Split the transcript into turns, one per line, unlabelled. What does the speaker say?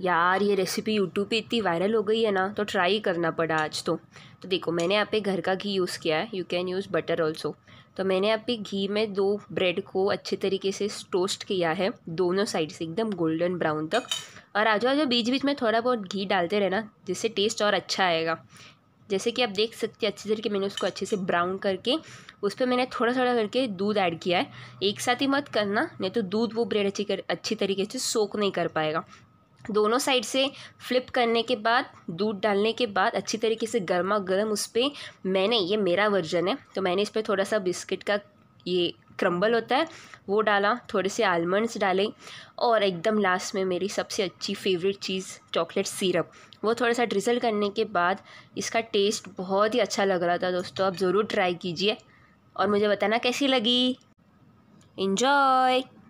यार ये recipe YouTube पे इतनी वायरल हो गई है ना तो ट्राई करना पड़ा आज तो तो देखो मैंने यहाँ पे घर का घी यूज़ किया है you can use butter also तो मैंने यहाँ पे घी में दो ब्रेड को अच्छे तरीके से टोस्ट किया है दोनों साइड से एकदम गोल्डन ब्राउन तक और आ जाओ बीच बीच में थोड़ा बहुत घी डालते रहना जिससे टेस्ट और अच्छा आएगा जैसे कि आप देख सकते हैं अच्छे तरीके मैंने उसको अच्छे से ब्राउन करके उस पर मैंने थोड़ा थोड़ा करके दूध ऐड किया है एक साथ ही मत करना नहीं तो दूध वो ब्रेड अच्छी कर अच्छी तरीके से सोक नहीं कर पाएगा दोनों साइड से फ्लिप करने के बाद दूध डालने के बाद अच्छी तरीके से गर्मा गर्म उस पर मैंने ये मेरा वर्जन है तो मैंने इस पर थोड़ा सा बिस्किट का ये क्रम्बल होता है वो डाला थोड़े से आलमंड्स डाले और एकदम लास्ट में मेरी सबसे अच्छी फेवरेट चीज़ चॉकलेट सिरप वो थोड़ा सा ड्रिजल करने के बाद इसका टेस्ट बहुत ही अच्छा लग रहा था दोस्तों आप ज़रूर ट्राई कीजिए और मुझे बताना कैसी लगी इन्जॉय